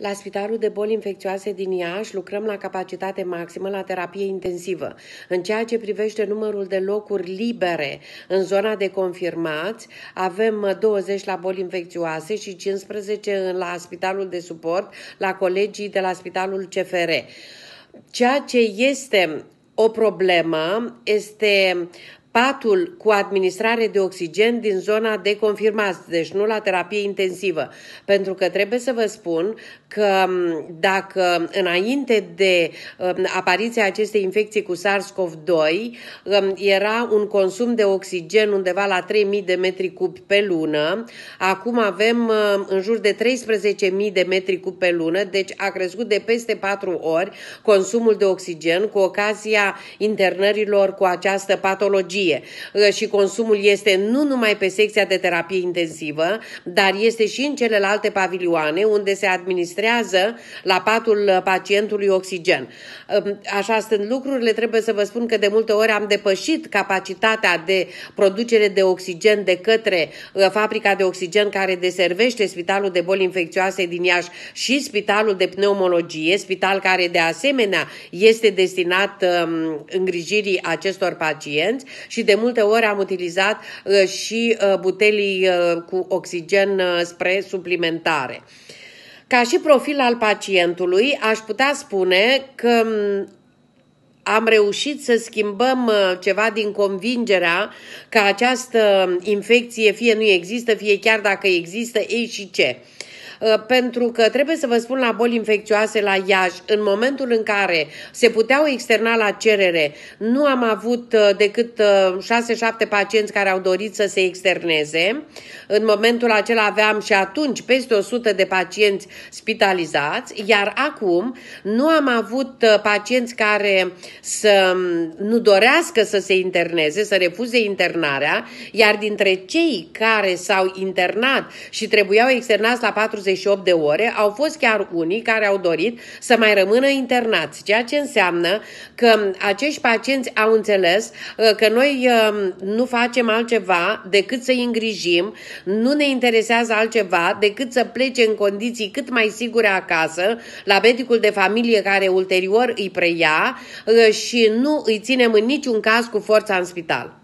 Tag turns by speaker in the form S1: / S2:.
S1: La Spitalul de Boli Infecțioase din Iași lucrăm la capacitate maximă la terapie intensivă. În ceea ce privește numărul de locuri libere în zona de confirmați, avem 20 la boli infecțioase și 15 la Spitalul de Suport, la colegii de la Spitalul CFR. Ceea ce este o problemă este patul cu administrare de oxigen din zona de confirmați, deci nu la terapie intensivă. Pentru că trebuie să vă spun că dacă înainte de apariția acestei infecții cu SARS-CoV-2 era un consum de oxigen undeva la 3.000 de metri cub pe lună, acum avem în jur de 13.000 de metri cub pe lună, deci a crescut de peste 4 ori consumul de oxigen cu ocazia internărilor cu această patologie terapie și consumul este nu numai pe secția de terapie intensivă, dar este și în celelalte pavilioane unde se administrează la patul uh, pacientului oxigen. Așa sunt lucrurile, trebuie să vă spun că de multe ori am depășit capacitatea de producere de oxigen de către uh, fabrica de oxigen care deservește Spitalul de Boli Infecțioase din Iași și Spitalul de Pneumologie, spital care de asemenea este destinat um, îngrijirii acestor pacienți și și de multe ori am utilizat uh, și uh, butelii uh, cu oxigen spre suplimentare. Ca și profil al pacientului, aș putea spune că am reușit să schimbăm ceva din convingerea că această infecție fie nu există, fie chiar dacă există, ei și ce. Uh, pentru că trebuie să vă spun la boli infecțioase la Iași, în momentul în care se puteau externa la cerere, nu am avut uh, decât 6-7 uh, pacienți care au dorit să se externeze. În momentul acela aveam și atunci peste 100 de pacienți spitalizați, iar acum nu am avut pacienți care să um, nu dorească să se interneze, să refuze internarea, iar dintre cei care s-au internat și trebuiau externați la 40 48 de ore, au fost chiar unii care au dorit să mai rămână internați, ceea ce înseamnă că acești pacienți au înțeles uh, că noi um, nu facem altceva decât să îi îngrijim, nu ne interesează altceva decât să plece în condiții cât mai sigure acasă, la medicul de familie care ulterior îi preia uh, și nu îi ținem în niciun caz cu forța în spital.